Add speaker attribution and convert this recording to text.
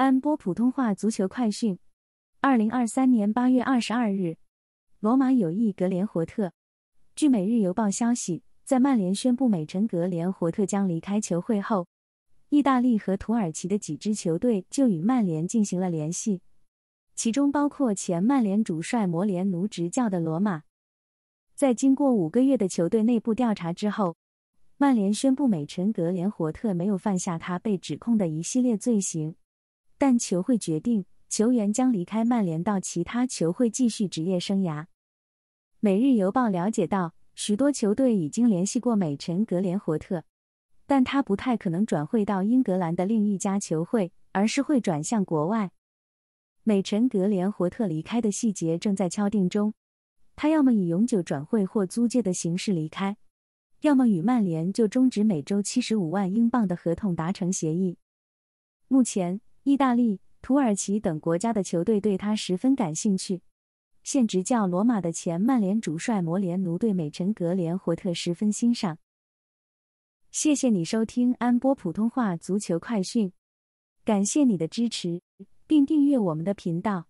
Speaker 1: 安播普通话足球快讯：二零二三年八月二十二日，罗马有意格连霍特。据《每日邮报》消息，在曼联宣布美臣格连霍特将离开球会后，意大利和土耳其的几支球队就与曼联进行了联系，其中包括前曼联主帅摩连奴执教的罗马。在经过五个月的球队内部调查之后，曼联宣布美臣格连霍特没有犯下他被指控的一系列罪行。但球会决定，球员将离开曼联到其他球会继续职业生涯。《每日邮报》了解到，许多球队已经联系过美臣·格连霍特，但他不太可能转会到英格兰的另一家球会，而是会转向国外。美臣·格连霍特离开的细节正在敲定中，他要么以永久转会或租借的形式离开，要么与曼联就终止每周七十五万英镑的合同达成协议。目前。意大利、土耳其等国家的球队对他十分感兴趣。现执教罗马的前曼联主帅摩连奴对美臣格连霍特十分欣赏。谢谢你收听安波普通话足球快讯，感谢你的支持，并订阅我们的频道。